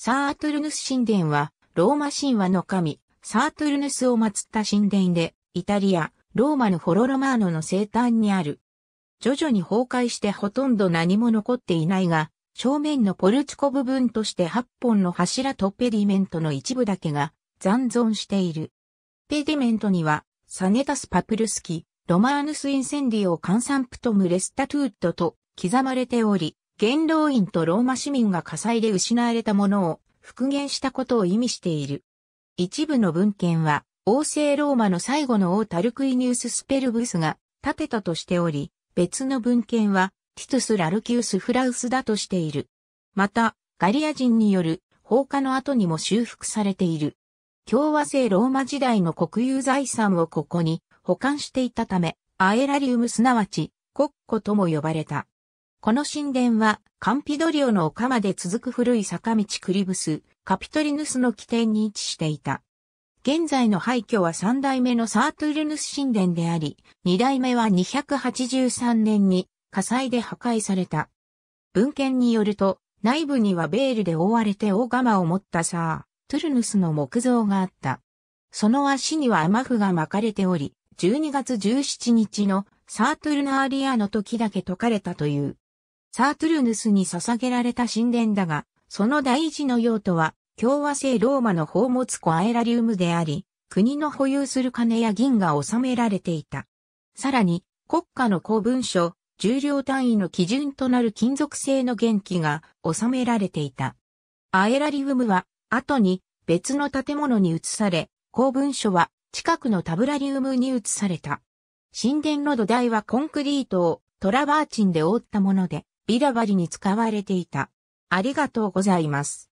サートルヌス神殿は、ローマ神話の神、サートルヌスを祀った神殿で、イタリア、ローマのホロロマーノの生誕にある。徐々に崩壊してほとんど何も残っていないが、正面のポルツコ部分として8本の柱とペディメントの一部だけが残存している。ペディメントには、サネタス・パプルスキ、ロマーヌス・インセンディオ・カンサンプトム・レスタトゥートと刻まれており、元老院とローマ市民が火災で失われたものを復元したことを意味している。一部の文献は、王政ローマの最後の王タルクイニウス・スペルブスが建てたとしており、別の文献は、ティトス・ラルキウス・フラウスだとしている。また、ガリア人による放火の後にも修復されている。共和制ローマ時代の国有財産をここに保管していたため、アエラリウムすなわち、国庫とも呼ばれた。この神殿は、カンピドリオの丘まで続く古い坂道クリブス、カピトリヌスの起点に位置していた。現在の廃墟は三代目のサートゥルヌス神殿であり、二代目は283年に火災で破壊された。文献によると、内部にはベールで覆われて大釜を持ったサー、トゥルヌスの木像があった。その足には雨符が巻かれており、12月17日のサートゥルナーリアの時だけ解かれたという。サートゥルヌスに捧げられた神殿だが、その第一の用途は、共和制ローマの宝物庫アエラリウムであり、国の保有する金や銀が収められていた。さらに、国家の公文書、重量単位の基準となる金属製の元気が収められていた。アエラリウムは、後に別の建物に移され、公文書は近くのタブラリウムに移された。神殿の土台はコンクリートをトラバーチンで覆ったもので、ビラバリに使われていた。ありがとうございます。